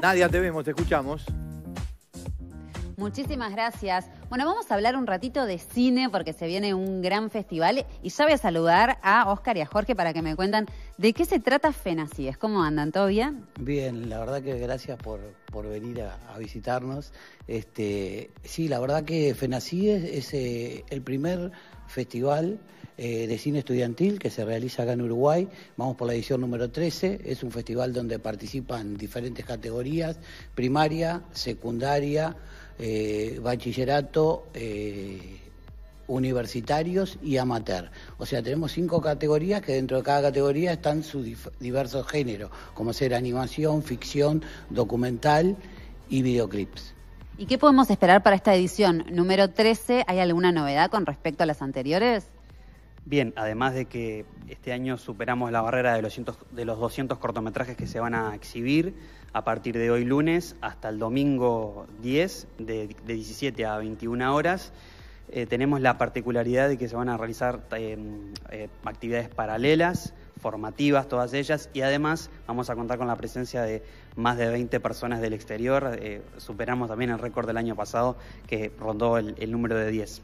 Nadia, te vemos, te escuchamos. Muchísimas gracias. Bueno, vamos a hablar un ratito de cine porque se viene un gran festival y ya voy a saludar a Oscar y a Jorge para que me cuentan de qué se trata FENACIDES. ¿Cómo andan? Tobia bien? la verdad que gracias por, venir a, visitarnos. Este, sí, la verdad que FENACIDES es eh, el primer festival eh, de cine estudiantil que se realiza acá en Uruguay. Vamos por la edición número 13. Es un festival donde participan diferentes categorías, primaria, secundaria, eh, bachillerato. Eh, universitarios y amateur. O sea, tenemos cinco categorías que dentro de cada categoría están sus diversos géneros, como ser animación, ficción, documental y videoclips. ¿Y qué podemos esperar para esta edición número 13? ¿Hay alguna novedad con respecto a las anteriores? Bien, además de que este año superamos la barrera de los, de los 200 cortometrajes que se van a exhibir a partir de hoy lunes hasta el domingo 10 de, 17 a 21 horas. Eh, tenemos la particularidad de que se van a realizar em, eh, actividades paralelas, formativas todas ellas, y además vamos a contar con la presencia de más de 20 personas del exterior. Eh, superamos también el récord del año pasado que rondó el, el número de 10.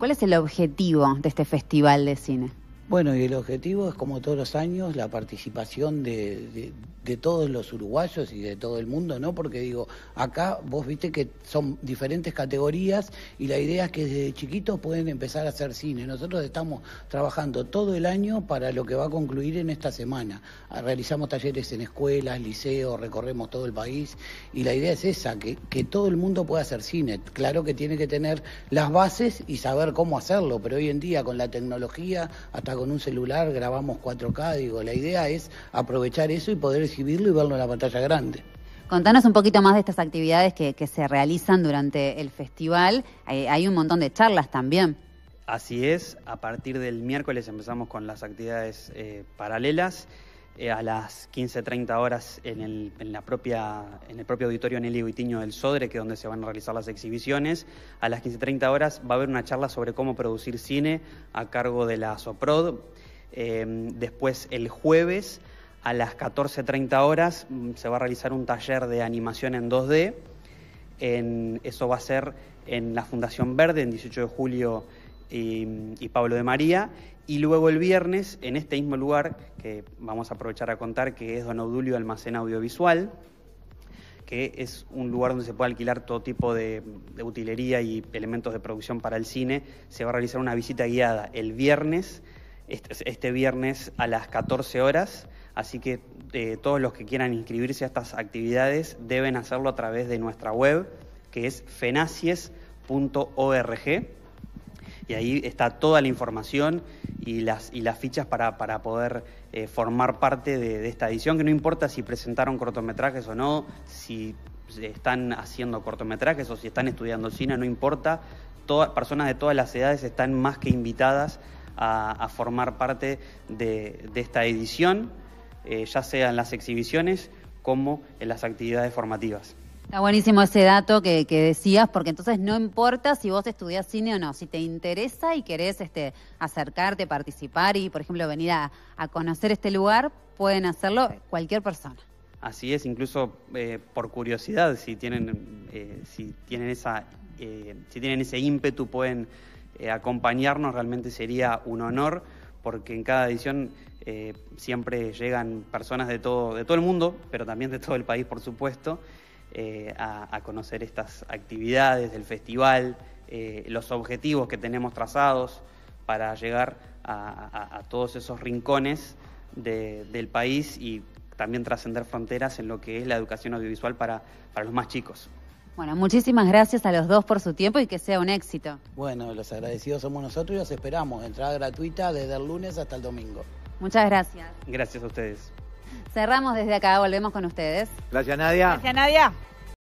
¿Cuál es el objetivo de este festival de cine? Bueno, y el objetivo es como todos los años la participación de, de, de todos los uruguayos y de todo el mundo, ¿no? Porque digo, acá vos viste que son diferentes categorías y la idea es que desde chiquitos pueden empezar a hacer cine. Nosotros estamos trabajando todo el año para lo que va a concluir en esta semana. Ah, realizamos talleres en escuelas, liceos, recorremos todo el país y la idea es esa, que, que todo el mundo pueda hacer cine. Claro que tiene que tener las bases y saber cómo hacerlo, pero hoy en día con la tecnología, hasta con un celular grabamos 4K, digo, la idea es aprovechar eso y poder recibirlo y verlo en la pantalla grande. Contanos un poquito más de estas actividades que, se realizan durante el festival. Eh, hay, un montón de charlas también. Así es, a partir del miércoles empezamos con las actividades eh, paralelas. Eh, a las 15.30 horas en el, en la propia, en el propio auditorio Nelly Guitiño del Sodre, que es donde se van a realizar las exhibiciones. A las 15.30 horas va a haber una charla sobre cómo producir cine a cargo de la SOPROD. después el jueves a las 14.30 horas mm, se va a realizar un taller de animación en 2D. eso va a ser en la Fundación Verde, en 18 de julio y, Pablo de María. Y luego el viernes, en este mismo lugar, que vamos a aprovechar a contar, que es Don Audulio Almacén Audiovisual, que es un lugar donde se puede alquilar todo tipo de, utilería y elementos de producción para el cine, se va a realizar una visita guiada el viernes, este, este viernes a las 14 horas Así que eh, todos los que quieran inscribirse a estas actividades deben hacerlo a través de nuestra web, que es fenacies.org. Y ahí está toda la información y las, fichas para, poder eh, formar parte de, esta edición, que no importa si presentaron cortometrajes o no, si están haciendo cortometrajes o si están estudiando cine, no importa. personas de todas las edades están más que invitadas a, formar parte de esta edición. Eh, ya sea en las exhibiciones como en las actividades formativas. Está buenísimo ese dato que, decías, porque entonces no importa si vos estudias cine o no, si te interesa y querés este, acercarte, participar y, por ejemplo, venir a, conocer este lugar, pueden hacerlo cualquier persona. Así es, incluso eh, por curiosidad, si tienen, eh, si, tienen esa, si tienen ese ímpetu, pueden acompañarnos, realmente sería un honor, porque en cada edición eh, siempre llegan personas de todo, de todo el mundo, pero también de todo el país, por supuesto, eh, a, conocer estas actividades del festival, eh, los objetivos que tenemos trazados para llegar a, todos esos rincones del país y también trascender fronteras en lo que es la educación audiovisual para, para los más chicos. Bueno, muchísimas gracias a los dos por su tiempo y que sea un éxito. Bueno, los agradecidos somos nosotros y los esperamos. Entrada gratuita desde el lunes hasta el domingo. Muchas gracias. Gracias a ustedes. Cerramos desde acá, volvemos con ustedes. Gracias Nadia. Gracias Nadia.